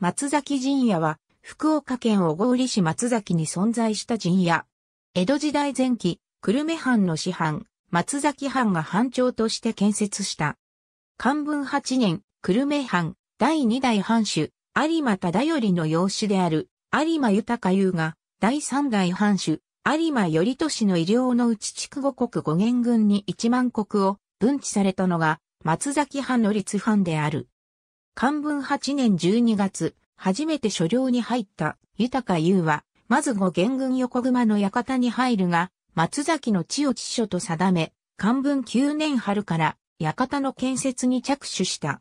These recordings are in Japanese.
松崎陣屋は、福岡県小郡市松崎に存在した陣屋。江戸時代前期、久留米藩の師範、松崎藩が藩長として建設した。漢文8年、久留米藩、第2代藩主、有馬忠頼の養子である、有馬豊優が、第3代藩主、有馬頼利の医療の内筑五国五元軍に一万国を分置されたのが、松崎藩の立藩である。漢文8年12月、初めて所領に入った豊優は、まず後元軍横熊の館に入るが、松崎の地を地所と定め、漢文9年春から館の建設に着手した。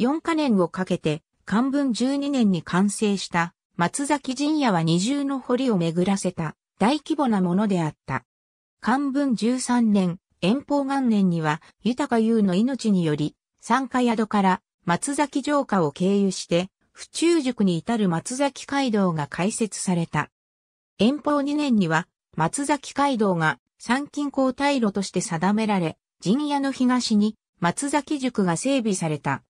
4カ年をかけて、漢文12年に完成した松崎陣屋は二重の堀を巡らせた大規模なものであった。漢文13年、遠方元年には豊優の命により、参加宿から松崎城下を経由して、府中塾に至る松崎街道が開設された。遠方2年には、松崎街道が参勤交代路として定められ、陣屋の東に松崎塾が整備された。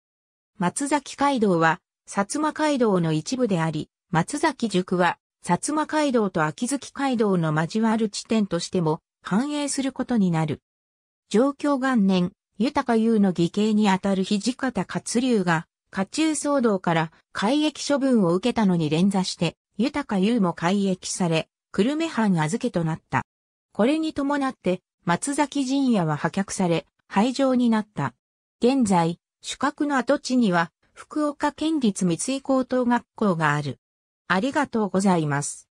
松崎街道は、薩摩街道の一部であり、松崎塾は、薩摩街道と秋月街道の交わる地点としても、繁栄することになる。状況元年、豊優の義兄にあたる土方勝龍が、家中騒動から改役処分を受けたのに連座して、豊優も改役され、久留米藩預けとなった。これに伴って、松崎陣屋は破却され、廃城になった。現在、主格の跡地には、福岡県立三井高等学校がある。ありがとうございます。